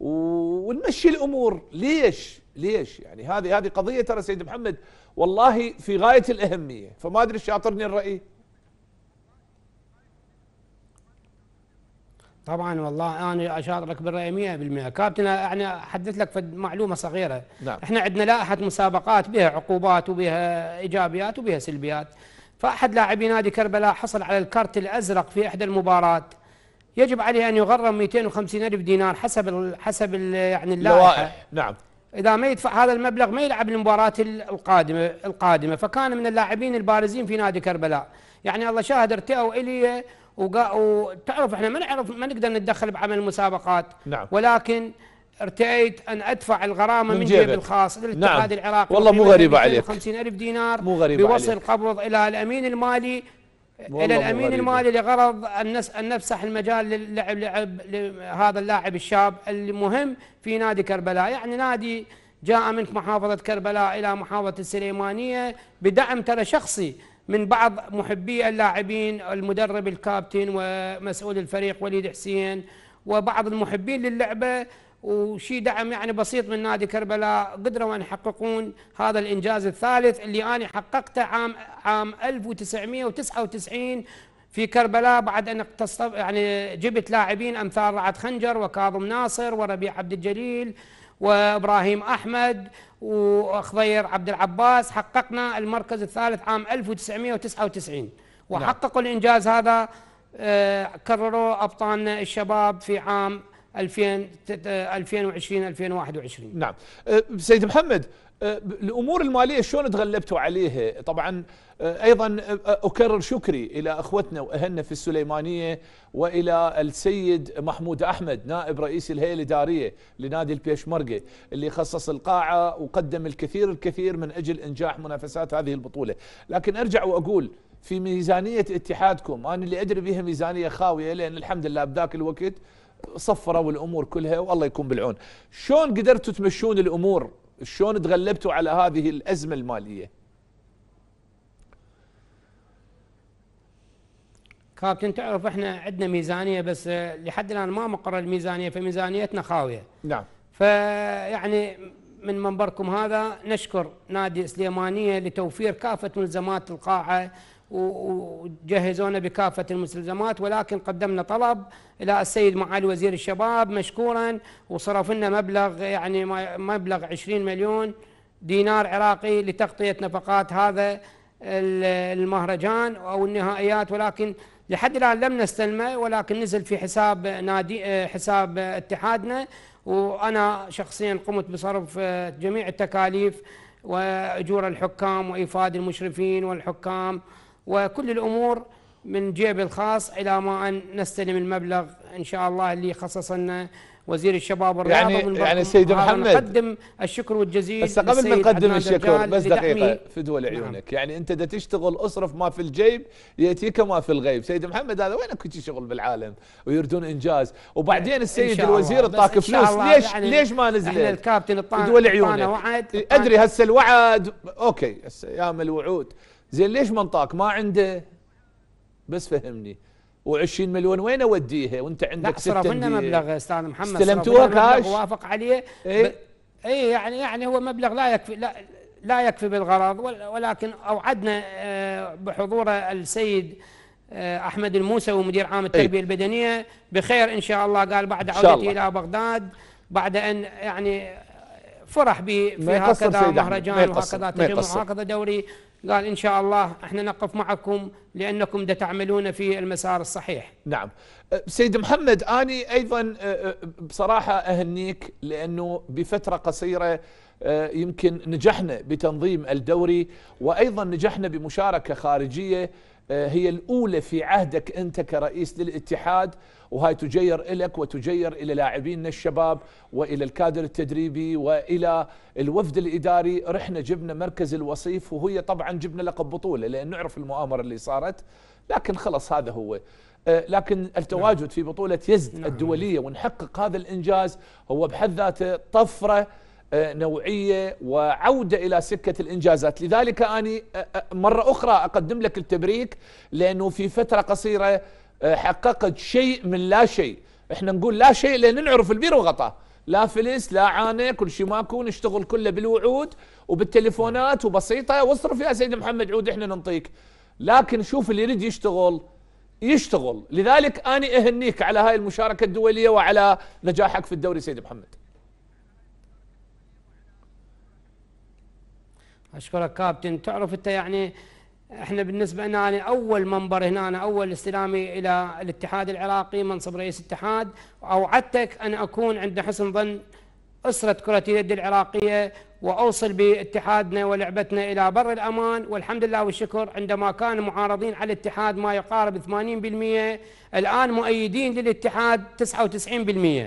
ونمشي الامور ليش؟ ليش يعني هذه هذه قضيه ترى سيد محمد والله في غايه الاهميه فما ادري شاطرني الراي طبعا والله انا اشارك بالراي 100% كابتن انا احدث لك معلومه صغيره نعم. احنا عندنا لائحه مسابقات بها عقوبات وبها ايجابيات وبها سلبيات فاحد لاعبي نادي كربلاء حصل على الكرت الازرق في احدى المباريات يجب عليه ان يغرم 250 الف دينار حسب حسب يعني اللائحه نعم إذا ما يدفع هذا المبلغ ما يلعب المباراة القادمة القادمة فكان من اللاعبين البارزين في نادي كربلاء يعني الله شاهد ارتأوا الي وتعرف احنا ما نعرف ما نقدر نتدخل بعمل المسابقات نعم. ولكن ارتأيت أن أدفع الغرامة من, من جيبي الخاص للاتحاد نعم. العراقي والله مو غريبة عليك 50000 دينار مو غريبة بوصل عليك. قبض إلى الأمين المالي إلى الأمين المالي لغرض أن نفسح المجال للعب لعب لهذا اللاعب الشاب المهم في نادي كربلاء يعني نادي جاء من محافظة كربلاء إلى محافظة السليمانية بدعم ترى شخصي من بعض محبي اللاعبين المدرب الكابتن ومسؤول الفريق وليد حسين وبعض المحبين للعبة وشي دعم يعني بسيط من نادي كربلاء قدروا ان يحققون هذا الانجاز الثالث اللي انا حققته عام عام 1999 في كربلاء بعد ان يعني جبت لاعبين امثال رعد خنجر وكاظم ناصر وربيع عبد الجليل وابراهيم احمد وخضير عبد العباس حققنا المركز الثالث عام 1999 نعم. وحققوا الانجاز هذا آه، كرروا ابطالنا الشباب في عام 2020 2021 نعم أه، سيد محمد أه، الامور الماليه شلون تغلبتوا عليها طبعا أه، ايضا اكرر شكري الى اخوتنا واهلنا في السليمانيه والى السيد محمود احمد نائب رئيس الهيئه الاداريه لنادي البيشمركه اللي خصص القاعه وقدم الكثير الكثير من اجل انجاح منافسات هذه البطوله لكن ارجع واقول في ميزانيه اتحادكم انا اللي ادري بها ميزانيه خاويه لان الحمد لله بذاك الوقت صفروا الامور كلها والله يكون بالعون شلون قدرتوا تمشون الامور شلون تغلبتوا على هذه الازمه الماليه كابتن تعرف احنا عندنا ميزانيه بس لحد الان ما مقر الميزانيه فميزانيتنا خاويه نعم فيعني من منبركم هذا نشكر نادي سليمانيه لتوفير كافه ملزمات القاعه وجهزونا بكافة المستلزمات ولكن قدمنا طلب إلى السيد معالي وزير الشباب مشكورا وصرف لنا مبلغ يعني مبلغ 20 مليون دينار عراقي لتغطية نفقات هذا المهرجان أو النهائيات ولكن لحد الآن لم نستلمه ولكن نزل في حساب نادي حساب اتحادنا وأنا شخصيا قمت بصرف جميع التكاليف وأجور الحكام وإيفاد المشرفين والحكام وكل الأمور من جيب الخاص إلى ما أن نستلم المبلغ إن شاء الله اللي خصص لنا وزير الشباب والرياضة يعني من يعني سيد محمد نقدم الشكر والجزيل بس قبل ما نقدم الشكر بس دقيقة في دول عيونك نعم. يعني أنت دا تشتغل أصرف ما في الجيب يأتيك ما في الغيب سيد محمد هذا وينك كنت شغل بالعالم ويردون إنجاز وبعدين السيد الوزير اعطاك فلوس ليش يعني ليش ما نزل احنا الكابتن الطان دول عيونك وعد أدري هسه الوعد أوكي هسه يا الوعود زين ليش ما انطاك؟ ما عنده بس فهمني و20 مليون وين اوديها وانت عندك لا صرفنا مبلغ استاذ محمد استلمتوها كاش وافق عليه اي اي يعني يعني هو مبلغ لا يكفي لا لا يكفي بالغرض ولكن اوعدنا آه، بحضور السيد آه، احمد الموسوي مدير عام إيه. التربيه البدنيه بخير ان شاء الله قال بعد عودتي الى بغداد بعد ان يعني فرح بي في هكذا مهرجان وهكذا تجمع وهكذا دوري قال إن شاء الله احنا نقف معكم لأنكم دا تعملون في المسار الصحيح نعم أه، سيد محمد أني أيضا أه، أه، بصراحة أهنيك لأنه بفترة قصيرة يمكن نجحنا بتنظيم الدوري وأيضا نجحنا بمشاركة خارجية آه، هي الأولى في عهدك أنت كرئيس للاتحاد وهاي تجير إلك وتجير إلى لاعبينا الشباب وإلى الكادر التدريبي وإلى الوفد الإداري رحنا جبنا مركز الوصيف وهي طبعا جبنا لقب بطولة لأن نعرف المؤامرة اللي صارت لكن خلص هذا هو آه، لكن التواجد نعم. في بطولة يزد نعم. الدولية ونحقق هذا الإنجاز هو بحد ذاته طفرة آه، نوعية وعودة إلى سكة الإنجازات لذلك أنا آه، آه، مرة أخرى أقدم لك التبريك لأنه في فترة قصيرة حققت شيء من لا شيء احنا نقول لا شيء لأن نعرف البير وغطاه لا فلس لا عانى كل شيء ماكو نشتغل كله بالوعود وبالتليفونات وبسيطة واصرف يا سيد محمد عود احنا ننطيك لكن شوف اللي يريد يشتغل يشتغل لذلك أنا أهنيك على هاي المشاركة الدولية وعلى نجاحك في الدوري سيد محمد أشكرك كابتن تعرف أنت يعني احنا بالنسبة لنا يعني أول منبر هنا أنا أول استلامي إلى الاتحاد العراقي منصب رئيس اتحاد وأوعدتك أن أكون عند حسن ظن أسرة كرة اليد العراقية وأوصل باتحادنا ولعبتنا إلى بر الأمان والحمد لله والشكر عندما كان معارضين على الاتحاد ما يقارب 80% الآن مؤيدين للاتحاد 99%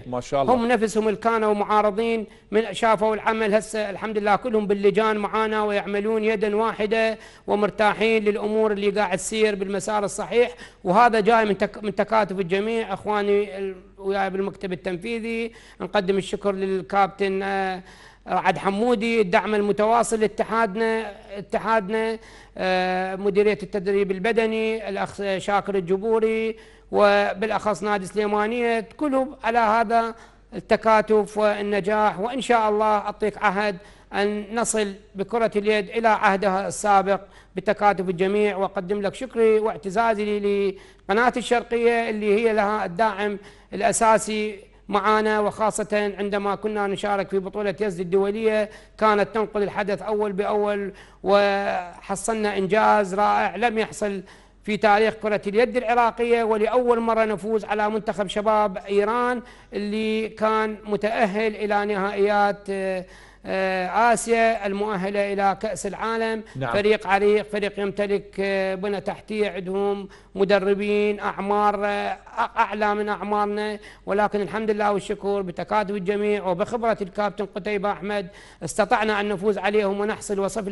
ما شاء الله هم نفسهم اللي كانوا معارضين من شافوا العمل هسه الحمد لله كلهم باللجان معانا ويعملون يدا واحدة ومرتاحين للأمور اللي قاعد تسير بالمسار الصحيح وهذا جاي من, تك من تكاتف الجميع أخواني وياي بالمكتب التنفيذي نقدم الشكر للكابتن آه، رعد حمودي الدعم المتواصل لاتحادنا اتحادنا آه، مديريه التدريب البدني الاخ شاكر الجبوري وبالاخص نادي سليمانيه كلهم على هذا التكاتف والنجاح وان شاء الله اعطيك عهد أن نصل بكرة اليد إلى عهدها السابق بتكاتف الجميع وأقدم لك شكري واعتزازي لقناة الشرقية اللي هي لها الداعم الأساسي معانا وخاصة عندما كنا نشارك في بطولة يزد الدولية كانت تنقل الحدث أول بأول وحصلنا إنجاز رائع لم يحصل في تاريخ كرة اليد العراقية ولأول مرة نفوز على منتخب شباب إيران اللي كان متأهل إلى نهائيات آه، آه، آسيا المؤهلة إلى كأس العالم نعم. فريق عريق فريق يمتلك آه، بنى تحتية عندهم مدربين أعمار آه، أعلى من أعمارنا ولكن الحمد لله والشكر بتكاتف الجميع وبخبرة الكابتن قتيبة أحمد استطعنا أن نفوز عليهم ونحصل وصف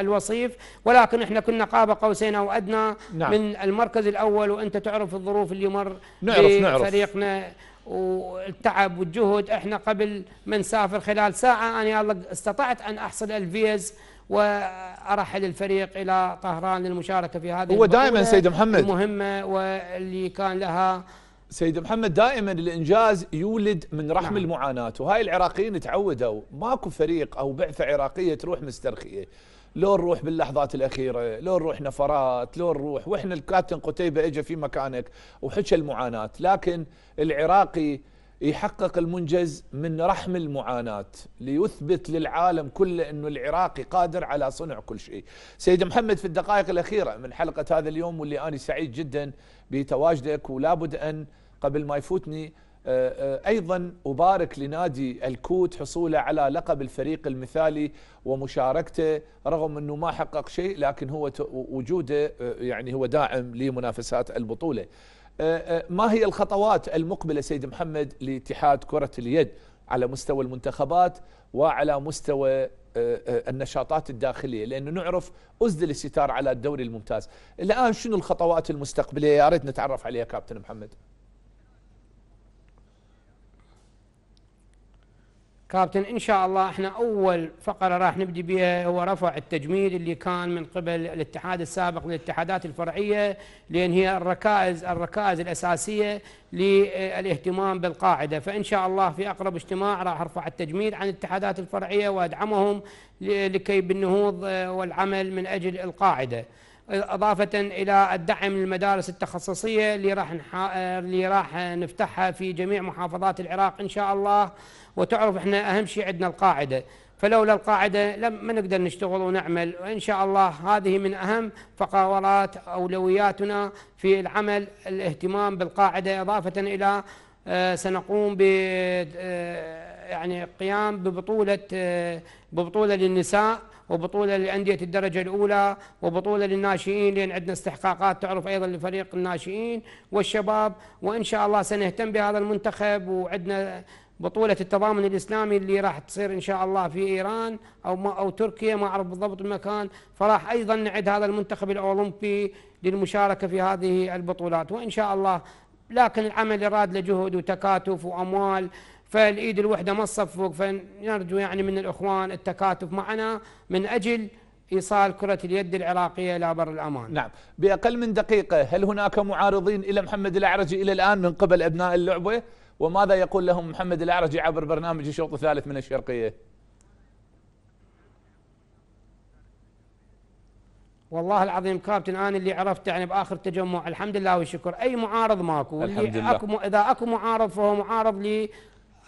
الوصيف ولكن احنا كنا قاب قوسين أو أدنى نعم. من المركز الأول وأنت تعرف الظروف اللي مر نعرف نعرف فريقنا والتعب والجهد احنا قبل ما نسافر خلال ساعة أنا استطعت أن أحصل الفيز وأرحل الفريق إلى طهران للمشاركة في هذه هو دائما سيد محمد المهمة واللي كان لها سيد محمد دائما الانجاز يولد من رحم نعم. المعاناه وهاي العراقيين تعودوا ماكو فريق او بعثه عراقيه تروح مسترخيه لو نروح باللحظات الاخيره لو نروح نفرات لو نروح واحنا الكابتن قتيبه اجى في مكانك وحكى المعاناه لكن العراقي يحقق المنجز من رحم المعاناة ليثبت للعالم كله انه العراقي قادر على صنع كل شيء سيد محمد في الدقائق الأخيرة من حلقة هذا اليوم واللي أنا سعيد جدا بتواجدك ولابد أن قبل ما يفوتني آه، آه، أيضا أبارك لنادي الكوت حصوله على لقب الفريق المثالي ومشاركته رغم أنه ما حقق شيء لكن هو وجوده آه، يعني هو داعم لمنافسات البطولة ما هي الخطوات المقبلة سيد محمد لاتحاد كرة اليد على مستوى المنتخبات وعلى مستوى النشاطات الداخلية لأنه نعرف أزد الستار على الدوري الممتاز الآن شنو الخطوات المستقبلية يا ريت نتعرف عليها كابتن محمد كابتن ان شاء الله احنا اول فقره راح نبدي بها هو رفع التجميد اللي كان من قبل الاتحاد السابق للاتحادات الفرعيه لان هي الركائز الركائز الاساسيه للاهتمام بالقاعده فان شاء الله في اقرب اجتماع راح ارفع التجميد عن الاتحادات الفرعيه وادعمهم لكي بالنهوض آه، والعمل من اجل القاعده إضافة إلى الدعم للمدارس التخصصية اللي راح اللي راح نفتحها في جميع محافظات العراق إن شاء الله وتعرف إحنا أهم شيء عندنا القاعدة فلولا القاعدة لم ما نقدر نشتغل ونعمل وإن شاء الله هذه من أهم فقرات أولوياتنا في العمل الاهتمام بالقاعدة إضافة إلى آه، سنقوم ب آه، يعني قيام ببطولة آه، ببطولة للنساء وبطوله لانديه الدرجه الاولى وبطوله للناشئين لان عندنا استحقاقات تعرف ايضا لفريق الناشئين والشباب وان شاء الله سنهتم بهذا المنتخب وعندنا بطولة التضامن الإسلامي اللي راح تصير إن شاء الله في إيران أو ما أو تركيا ما أعرف بالضبط المكان فراح أيضا نعد هذا المنتخب الأولمبي للمشاركة في هذه البطولات وإن شاء الله لكن العمل راد لجهد وتكاتف وأموال فالايد الوحده ما تصفق فنرجو يعني من الاخوان التكاتف معنا من اجل ايصال كره اليد العراقيه الى بر الامان. نعم، باقل من دقيقه هل هناك معارضين الى محمد الاعرجي الى الان من قبل ابناء اللعبه؟ وماذا يقول لهم محمد الاعرجي عبر برنامج الشوط الثالث من الشرقيه؟ والله العظيم كابتن انا اللي عرفت يعني باخر تجمع الحمد لله والشكر اي معارض ماكو الحمد لله. اكو اذا اكو معارض فهو معارض لي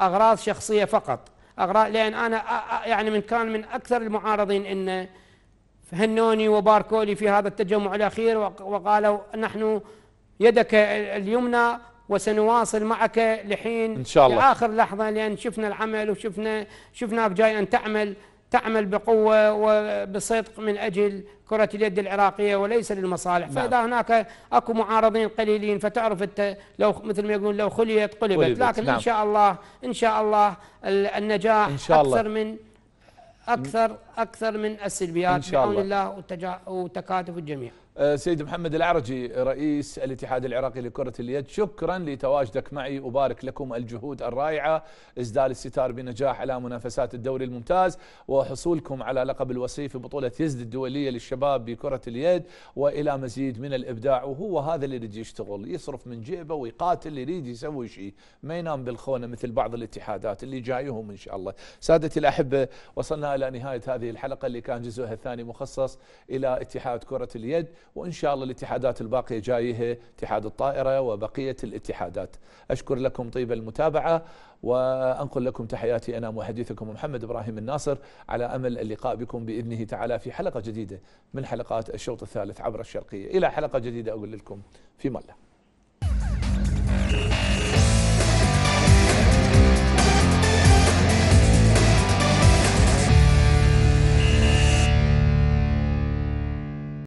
أغراض شخصية فقط أغراض لأن أنا يعني من كان من أكثر المعارضين أنه هنوني وباركولي في هذا التجمع الأخير وقالوا نحن يدك اليمنى وسنواصل معك لحين إن شاء الله لآخر لحظة لأن شفنا العمل وشفنا شفناك جاي أن تعمل تعمل بقوة وبصدق من أجل كرة اليد العراقية وليس للمصالح نعم. فإذا هناك أكو معارضين قليلين فتعرف أنت لو مثل ما يقولون لو خليت قلبت, قلبت. لكن نعم. إن شاء الله إن شاء الله النجاح إن شاء الله. أكثر من أكثر أكثر من السلبيات إن شاء الله. الله وتكاتف الجميع آه، سيد محمد العرجي رئيس الاتحاد العراقي لكرة اليد شكرا لتواجدك معي أبارك لكم الجهود الرائعة إزدال الستار بنجاح على منافسات الدوري الممتاز وحصولكم على لقب الوصيف في بطولة يزد الدولية للشباب بكرة اليد وإلى مزيد من الإبداع وهو هذا اللي يريد يشتغل يصرف من جيبه ويقاتل يريد يسوي شيء ما ينام بالخونة مثل بعض الاتحادات اللي جايهم إن شاء الله سادتي الأحبة وصلنا إلى نهاية هذه الحلقة اللي كان جزءها الثاني مخصص إلى اتحاد كرة اليد وإن شاء الله الاتحادات الباقية جايها اتحاد الطائرة وبقية الاتحادات أشكر لكم طيب المتابعة وأنقل لكم تحياتي أنا محدثكم محمد إبراهيم الناصر على أمل اللقاء بكم بإذنه تعالى في حلقة جديدة من حلقات الشوط الثالث عبر الشرقية إلى حلقة جديدة أقول لكم في ملأ